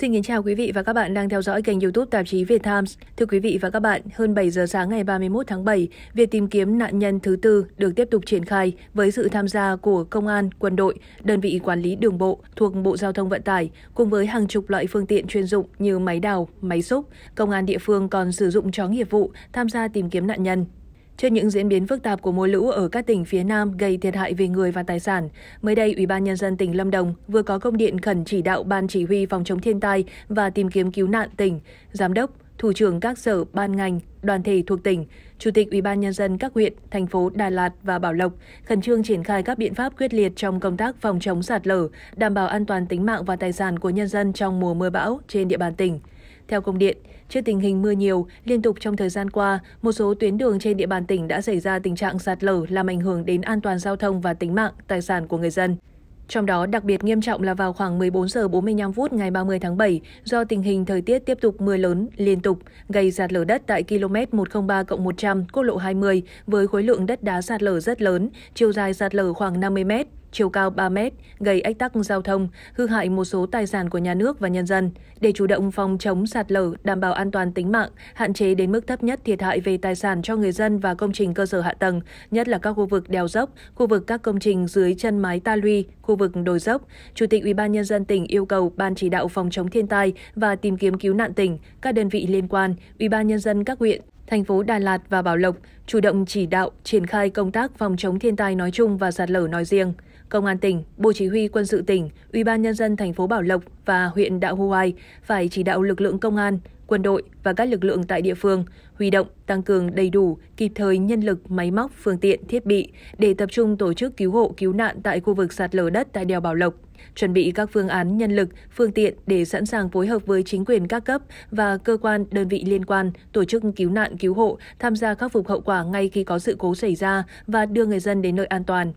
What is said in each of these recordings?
Xin kính chào quý vị và các bạn đang theo dõi kênh YouTube tạp chí Việt Times. Thưa quý vị và các bạn, hơn 7 giờ sáng ngày 31 tháng 7, việc tìm kiếm nạn nhân thứ tư được tiếp tục triển khai với sự tham gia của công an, quân đội, đơn vị quản lý đường bộ thuộc Bộ Giao thông Vận tải cùng với hàng chục loại phương tiện chuyên dụng như máy đào, máy xúc. Công an địa phương còn sử dụng chó nghiệp vụ tham gia tìm kiếm nạn nhân. Trước những diễn biến phức tạp của mưa lũ ở các tỉnh phía Nam gây thiệt hại về người và tài sản, mới đây Ủy ban nhân dân tỉnh Lâm Đồng vừa có công điện khẩn chỉ đạo Ban chỉ huy phòng chống thiên tai và tìm kiếm cứu nạn tỉnh, giám đốc, thủ trưởng các sở, ban ngành, đoàn thể thuộc tỉnh, chủ tịch Ủy ban nhân dân các huyện, thành phố Đà Lạt và Bảo Lộc khẩn trương triển khai các biện pháp quyết liệt trong công tác phòng chống sạt lở, đảm bảo an toàn tính mạng và tài sản của nhân dân trong mùa mưa bão trên địa bàn tỉnh. Theo công điện, trước tình hình mưa nhiều, liên tục trong thời gian qua, một số tuyến đường trên địa bàn tỉnh đã xảy ra tình trạng sạt lở làm ảnh hưởng đến an toàn giao thông và tính mạng, tài sản của người dân. Trong đó đặc biệt nghiêm trọng là vào khoảng 14 giờ 45 phút ngày 30 tháng 7, do tình hình thời tiết tiếp tục mưa lớn liên tục, gây sạt lở đất tại km 103 100 quốc lộ 20 với khối lượng đất đá sạt lở rất lớn, chiều dài sạt lở khoảng 50 mét, chiều cao 3 mét, gây ách tắc giao thông, hư hại một số tài sản của nhà nước và nhân dân. Để chủ động phòng chống sạt lở, đảm bảo an toàn tính mạng, hạn chế đến mức thấp nhất thiệt hại về tài sản cho người dân và công trình cơ sở hạ tầng, nhất là các khu vực đèo dốc, khu vực các công trình dưới chân mái ta luy, khu vực đồi dốc, Chủ tịch Ủy ban nhân dân tỉnh yêu cầu Ban chỉ đạo phòng chống thiên tai và tìm kiếm cứu nạn tỉnh, các đơn vị liên quan, Ủy ban nhân dân các huyện, thành phố Đà Lạt và Bảo Lộc chủ động chỉ đạo triển khai công tác phòng chống thiên tai nói chung và sạt lở nói riêng. Công an tỉnh, Bộ Chỉ huy Quân sự tỉnh, Ủy ban Nhân dân thành phố Bảo Lộc và huyện Đạo Huai phải chỉ đạo lực lượng công an, quân đội và các lực lượng tại địa phương huy động, tăng cường đầy đủ, kịp thời nhân lực, máy móc, phương tiện, thiết bị để tập trung tổ chức cứu hộ, cứu nạn tại khu vực sạt lở đất tại đèo Bảo Lộc, chuẩn bị các phương án nhân lực, phương tiện để sẵn sàng phối hợp với chính quyền các cấp và cơ quan, đơn vị liên quan tổ chức cứu nạn, cứu hộ, tham gia khắc phục hậu quả ngay khi có sự cố xảy ra và đưa người dân đến nơi an toàn.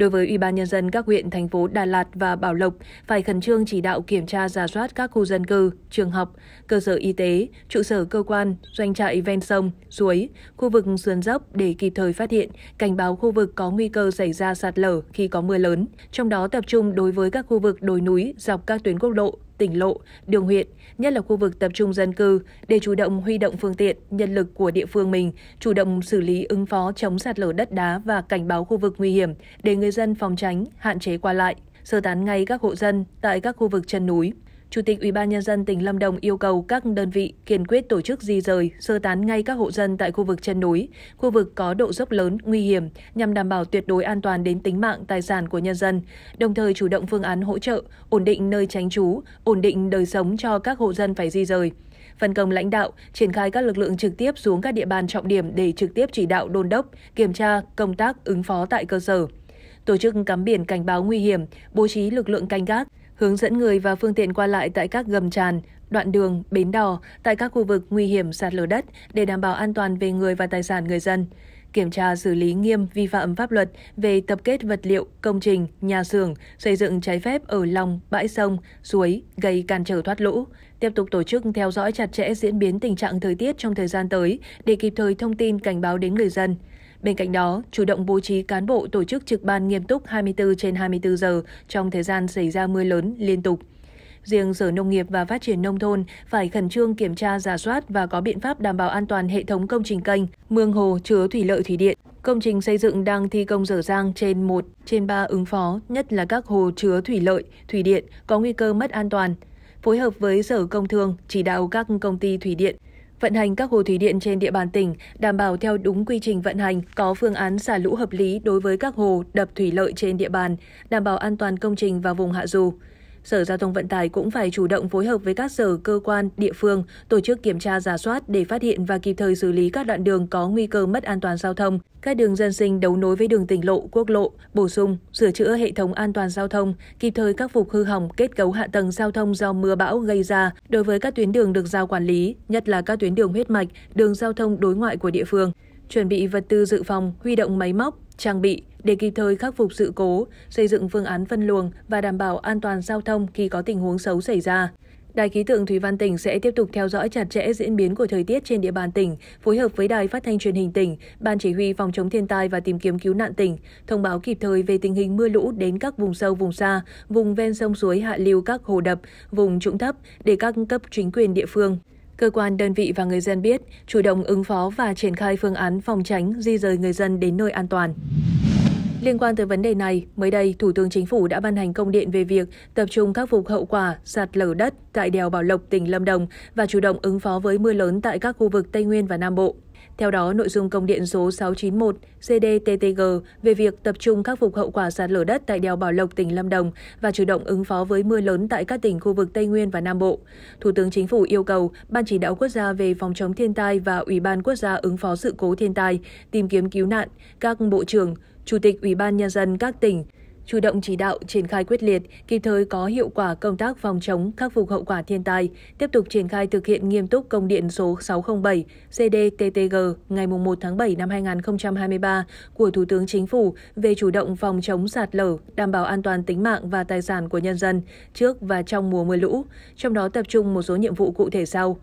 Đối với Ủy ban Nhân dân các huyện, thành phố Đà Lạt và Bảo Lộc, phải khẩn trương chỉ đạo kiểm tra giả soát các khu dân cư, trường học, cơ sở y tế, trụ sở cơ quan, doanh trại ven sông, suối, khu vực sườn dốc để kịp thời phát hiện, cảnh báo khu vực có nguy cơ xảy ra sạt lở khi có mưa lớn, trong đó tập trung đối với các khu vực đồi núi dọc các tuyến quốc lộ, tỉnh lộ, đường huyện, nhất là khu vực tập trung dân cư để chủ động huy động phương tiện, nhân lực của địa phương mình, chủ động xử lý ứng phó chống sạt lở đất đá và cảnh báo khu vực nguy hiểm để người dân phòng tránh, hạn chế qua lại, sơ tán ngay các hộ dân tại các khu vực chân núi. Chủ tịch Ủy ban Nhân dân tỉnh Lâm Đồng yêu cầu các đơn vị kiên quyết tổ chức di rời, sơ tán ngay các hộ dân tại khu vực chân núi, khu vực có độ dốc lớn, nguy hiểm nhằm đảm bảo tuyệt đối an toàn đến tính mạng, tài sản của nhân dân, đồng thời chủ động phương án hỗ trợ, ổn định nơi tránh trú, ổn định đời sống cho các hộ dân phải di rời phân công lãnh đạo, triển khai các lực lượng trực tiếp xuống các địa bàn trọng điểm để trực tiếp chỉ đạo đôn đốc, kiểm tra, công tác ứng phó tại cơ sở. Tổ chức cắm biển cảnh báo nguy hiểm, bố trí lực lượng canh gác, hướng dẫn người và phương tiện qua lại tại các gầm tràn, đoạn đường, bến đò, tại các khu vực nguy hiểm sạt lở đất để đảm bảo an toàn về người và tài sản người dân kiểm tra xử lý nghiêm vi phạm pháp luật về tập kết vật liệu, công trình, nhà xưởng, xây dựng trái phép ở lòng, bãi sông, suối, gây cản trở thoát lũ. Tiếp tục tổ chức theo dõi chặt chẽ diễn biến tình trạng thời tiết trong thời gian tới để kịp thời thông tin cảnh báo đến người dân. Bên cạnh đó, chủ động bố trí cán bộ tổ chức trực ban nghiêm túc 24 trên 24 giờ trong thời gian xảy ra mưa lớn liên tục. Riêng Sở Nông nghiệp và Phát triển Nông thôn phải khẩn trương kiểm tra giả soát và có biện pháp đảm bảo an toàn hệ thống công trình kênh, mương hồ chứa thủy lợi thủy điện. Công trình xây dựng đang thi công dở dang trên 1 trên 3 ứng phó, nhất là các hồ chứa thủy lợi, thủy điện có nguy cơ mất an toàn. Phối hợp với Sở Công Thương chỉ đạo các công ty thủy điện vận hành các hồ thủy điện trên địa bàn tỉnh, đảm bảo theo đúng quy trình vận hành, có phương án xả lũ hợp lý đối với các hồ, đập thủy lợi trên địa bàn, đảm bảo an toàn công trình và vùng hạ du. Sở Giao thông Vận tải cũng phải chủ động phối hợp với các sở, cơ quan, địa phương tổ chức kiểm tra giả soát để phát hiện và kịp thời xử lý các đoạn đường có nguy cơ mất an toàn giao thông, các đường dân sinh đấu nối với đường tỉnh lộ, quốc lộ, bổ sung, sửa chữa hệ thống an toàn giao thông, kịp thời khắc phục hư hỏng kết cấu hạ tầng giao thông do mưa bão gây ra đối với các tuyến đường được giao quản lý, nhất là các tuyến đường huyết mạch, đường giao thông đối ngoại của địa phương. Chuẩn bị vật tư dự phòng, huy động máy móc, trang bị để kịp thời khắc phục sự cố, xây dựng phương án phân luồng và đảm bảo an toàn giao thông khi có tình huống xấu xảy ra. Đài khí tượng Thủy Văn tỉnh sẽ tiếp tục theo dõi chặt chẽ diễn biến của thời tiết trên địa bàn tỉnh, phối hợp với Đài Phát thanh Truyền hình tỉnh, Ban Chỉ huy Phòng chống thiên tai và tìm kiếm cứu nạn tỉnh, thông báo kịp thời về tình hình mưa lũ đến các vùng sâu vùng xa, vùng ven sông suối hạ lưu các hồ đập, vùng trũng thấp để các cấp chính quyền địa phương cơ quan đơn vị và người dân biết chủ động ứng phó và triển khai phương án phòng tránh di rời người dân đến nơi an toàn Liên quan tới vấn đề này, mới đây, Thủ tướng Chính phủ đã ban hành công điện về việc tập trung khắc phục hậu quả sạt lở đất tại đèo Bảo Lộc, tỉnh Lâm Đồng và chủ động ứng phó với mưa lớn tại các khu vực Tây Nguyên và Nam Bộ. Theo đó, nội dung công điện số 691 CDTTG về việc tập trung khắc phục hậu quả sạt lở đất tại đèo Bảo Lộc, tỉnh Lâm Đồng và chủ động ứng phó với mưa lớn tại các tỉnh khu vực Tây Nguyên và Nam Bộ. Thủ tướng Chính phủ yêu cầu Ban chỉ đạo quốc gia về phòng chống thiên tai và Ủy ban quốc gia ứng phó sự cố thiên tai, tìm kiếm cứu nạn, các bộ trưởng, chủ tịch Ủy ban nhân dân các tỉnh chủ động chỉ đạo, triển khai quyết liệt, kịp thời có hiệu quả công tác phòng chống, khắc phục hậu quả thiên tai, tiếp tục triển khai thực hiện nghiêm túc công điện số 607 CDTTG ngày 1 tháng 7 năm 2023 của Thủ tướng Chính phủ về chủ động phòng chống sạt lở, đảm bảo an toàn tính mạng và tài sản của nhân dân trước và trong mùa mưa lũ, trong đó tập trung một số nhiệm vụ cụ thể sau.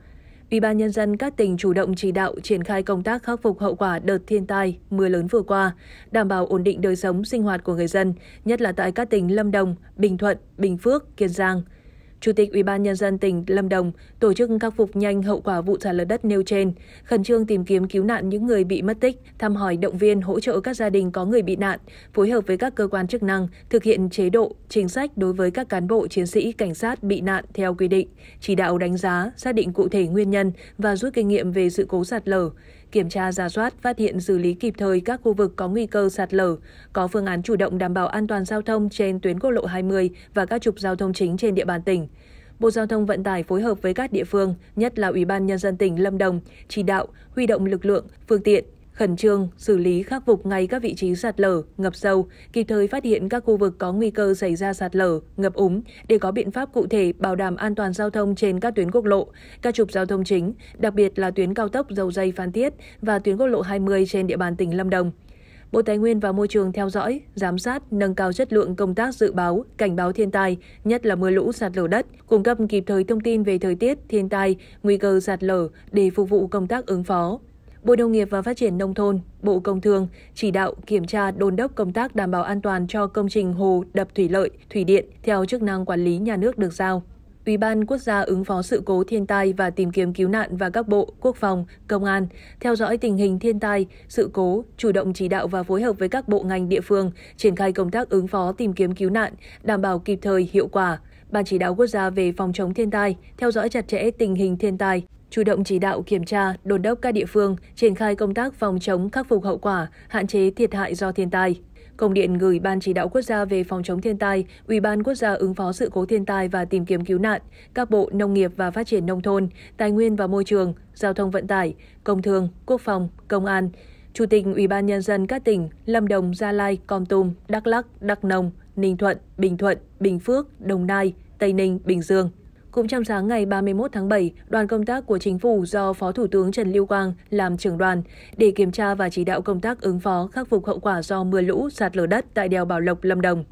Ủy ban nhân dân các tỉnh chủ động chỉ đạo triển khai công tác khắc phục hậu quả đợt thiên tai, mưa lớn vừa qua, đảm bảo ổn định đời sống sinh hoạt của người dân, nhất là tại các tỉnh Lâm Đồng, Bình Thuận, Bình Phước, Kiên Giang. Chủ tịch Ủy ban Nhân dân tỉnh Lâm Đồng tổ chức khắc phục nhanh hậu quả vụ sạt lở đất nêu trên, khẩn trương tìm kiếm cứu nạn những người bị mất tích, thăm hỏi động viên hỗ trợ các gia đình có người bị nạn, phối hợp với các cơ quan chức năng thực hiện chế độ, chính sách đối với các cán bộ chiến sĩ cảnh sát bị nạn theo quy định, chỉ đạo đánh giá, xác định cụ thể nguyên nhân và rút kinh nghiệm về sự cố sạt lở, kiểm tra giả soát, phát hiện xử lý kịp thời các khu vực có nguy cơ sạt lở, có phương án chủ động đảm bảo an toàn giao thông trên tuyến quốc lộ 20 và các trục giao thông chính trên địa bàn tỉnh. Bộ Giao thông Vận tải phối hợp với các địa phương, nhất là Ủy ban Nhân dân tỉnh Lâm Đồng, chỉ đạo huy động lực lượng, phương tiện, khẩn trương xử lý khắc phục ngay các vị trí sạt lở, ngập sâu, kịp thời phát hiện các khu vực có nguy cơ xảy ra sạt lở, ngập úng để có biện pháp cụ thể bảo đảm an toàn giao thông trên các tuyến quốc lộ, các trục giao thông chính, đặc biệt là tuyến cao tốc Dầu Dây Phan Thiết và tuyến quốc lộ 20 trên địa bàn tỉnh Lâm Đồng. Bộ Tài nguyên và Môi trường theo dõi, giám sát, nâng cao chất lượng công tác dự báo, cảnh báo thiên tai, nhất là mưa lũ sạt lở đất, cung cấp kịp thời thông tin về thời tiết, thiên tai, nguy cơ sạt lở để phục vụ công tác ứng phó. Bộ Nông nghiệp và Phát triển Nông thôn, Bộ Công Thương chỉ đạo kiểm tra đôn đốc công tác đảm bảo an toàn cho công trình hồ, đập thủy lợi, thủy điện theo chức năng quản lý nhà nước được giao. Ủy ban Quốc gia ứng phó sự cố thiên tai và tìm kiếm cứu nạn và các bộ, quốc phòng, công an, theo dõi tình hình thiên tai, sự cố, chủ động chỉ đạo và phối hợp với các bộ ngành địa phương, triển khai công tác ứng phó tìm kiếm cứu nạn, đảm bảo kịp thời hiệu quả. Ban chỉ đạo quốc gia về phòng chống thiên tai, theo dõi chặt chẽ tình hình thiên tai, chủ động chỉ đạo kiểm tra, đồn đốc các địa phương triển khai công tác phòng chống khắc phục hậu quả, hạn chế thiệt hại do thiên tai. Công điện gửi Ban chỉ đạo quốc gia về phòng chống thiên tai, Ủy ban quốc gia ứng phó sự cố thiên tai và tìm kiếm cứu nạn, các bộ nông nghiệp và phát triển nông thôn, tài nguyên và môi trường, giao thông vận tải, công thương, quốc phòng, công an, Chủ tịch Ủy ban nhân dân các tỉnh Lâm Đồng, Gia Lai, Con Tum, Đắk lắc Đắk Nông, Ninh Thuận, Bình Thuận, Bình Phước, Đồng Nai, Tây Ninh, Bình Dương. Cũng trong sáng ngày 31 tháng 7, đoàn công tác của chính phủ do Phó Thủ tướng Trần Lưu Quang làm trưởng đoàn để kiểm tra và chỉ đạo công tác ứng phó khắc phục hậu quả do mưa lũ, sạt lở đất tại đèo Bảo Lộc, Lâm Đồng.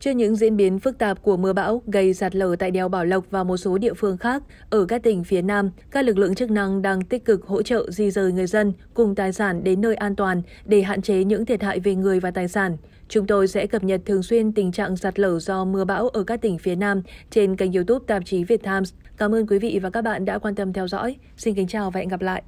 Trước những diễn biến phức tạp của mưa bão gây sạt lở tại đèo Bảo Lộc và một số địa phương khác ở các tỉnh phía Nam, các lực lượng chức năng đang tích cực hỗ trợ di rời người dân cùng tài sản đến nơi an toàn để hạn chế những thiệt hại về người và tài sản. Chúng tôi sẽ cập nhật thường xuyên tình trạng sạt lở do mưa bão ở các tỉnh phía Nam trên kênh youtube tạp chí Việt Times. Cảm ơn quý vị và các bạn đã quan tâm theo dõi. Xin kính chào và hẹn gặp lại.